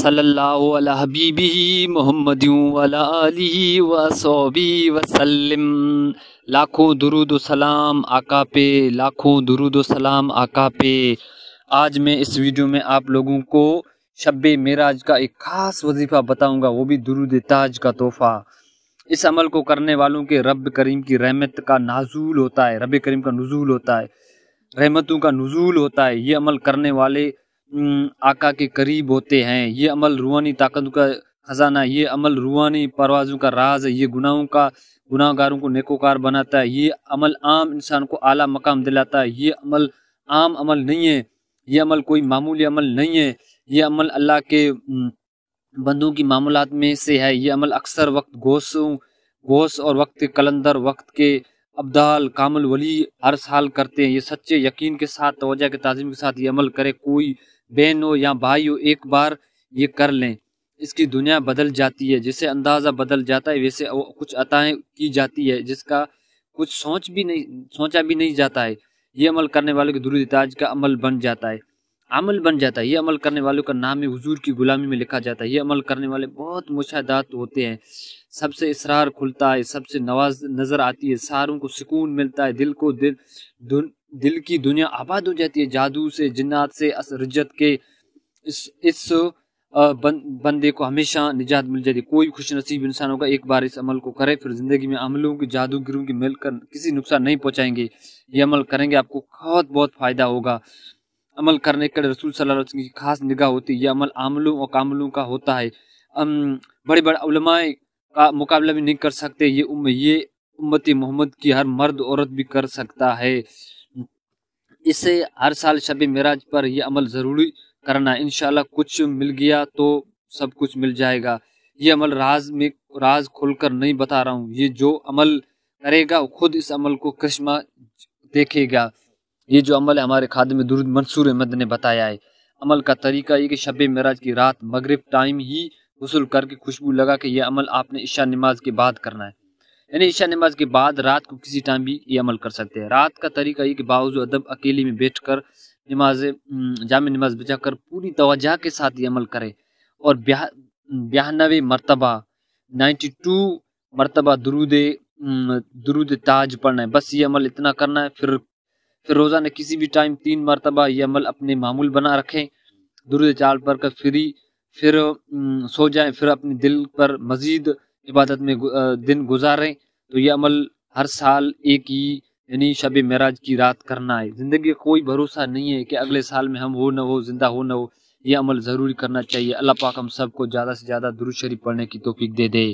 सल्लाबी मोहम्मद वसलम लाखों दुरुद सलाम आका पे लाखों दुरुद सलाम आका पे आज मैं इस वीडियो में आप लोगों को शब मेराज का एक ख़ास वजीफ़ा बताऊंगा वो भी दुरुद ताज का तोहफ़ा इस अमल को करने वालों के रब करीम की रहमत का नाजूल होता है रब करीम का नजूल होता है रहमतों का नजूल होता है ये अमल करने वाले आका के करीब होते हैं ये अमल रूहानी ताकत का खजाना ये अमल रूहानी परवाजों का राज है ये गुनाहों का गुनाहगारों को नेकोकार बनाता है ये अमल आम इंसान को आला मकाम दिलाता है ये अमल आम अमल नहीं है ये अमल कोई मामूली अमल नहीं है ये अमल अल्लाह के बंदों की मामूलत में से है ये अमल अक्सर वक्त गोश गोश और वक्त कलंदर वक्त के अब्दाल कामल वली हर साल करते हैं ये सच्चे यकीन के साथ तोजा के ताजिम के साथ ये अमल करे कोई बहन हो या भाई हो एक बार ये कर लें इसकी दुनिया बदल जाती है जैसे अंदाज़ा बदल जाता है वैसे कुछ अताएं की जाती है जिसका कुछ सोच भी नहीं सोचा भी नहीं जाता है ये अमल करने वालों के दुरुदाज का अमल बन जाता है अमल बन जाता है ये अमल करने वालों का नाम हजूर की गुलामी में लिखा जाता है ये अमल करने वाले बहुत मुशादात होते हैं सबसे इसरार खुलता है सबसे नवाज नज़र आती है सारों को सुकून मिलता है दिल को दिल दुन, दिल की दुनिया आबाद हो जाती है जादू से जिन्नात से असरजत के इस इस बन, बंदे को हमेशा निजात मिल जाती है कोई खुश नसीब इंसान होगा एक बार इस अमल को करे फिर ज़िंदगी में अमलों की जादूगरों की मिलकर किसी नुकसान नहीं पहुँचाएंगे ये अमल करेंगे आपको बहुत बहुत फ़ायदा होगा अमल करने के रसूल सल्लल्लाहु अलैहि वसल्लम की खास निगाह होती है यह अमल आमलों और कामलों का होता है बड़े बड़े उलमाए का मुकाबला भी नहीं कर सकते ये उम, ये उम्मती मोहम्मद की हर मर्द औरत भी कर सकता है इसे हर साल शब मराज पर यह अमल ज़रूरी करना इन कुछ मिल गया तो सब कुछ मिल जाएगा ये अमल राज में राज खोलकर नहीं बता रहा हूँ ये जो अमल करेगा वो खुद इस अमल को करिश्मा देखेगा ये जो अमल है हमारे खाद में दुरुद मंसूर अहमद ने बताया है अमल का तरीका ये कि शब मराज की रात मगरब टाइम ही गसल करके खुशबू लगा कि यह अमल आपने इशा नमाज के बाद करना है यानी ईशा नमाज के बाद रात को किसी टाइम भी ये अमल कर सकते हैं रात का तरीका ये कि बावजू अदब अकेले में बैठ कर नमाज जाम नमाज बजा कर पूरी तोजह के साथ ये अमल करें और बयानवे मरतबा नाइन्टी टू मरतबा दरुद दरूद ताज पढ़ना है बस ये अमल इतना करना है फिर फिर रोज़ाना किसी भी टाइम तीन मरतबा ये अमल अपने मामूल बना रखें दुरुद चाल पढ़ कर फ्री फिर सो जाएं फिर अपने दिल पर मज़ीद इबादत में दिन गुजारें तो यह अमल हर साल एक ही यानी शब मराज की रात करना है ज़िंदगी कोई भरोसा नहीं है कि अगले साल में हम हो न हो ज़िंदा हो न हो यह अमल ज़रूर करना चाहिए अल्लाह पाक हम सबको ज़्यादा से ज़्यादा दुरुशरी पढ़ने की तोफ़ी दे दे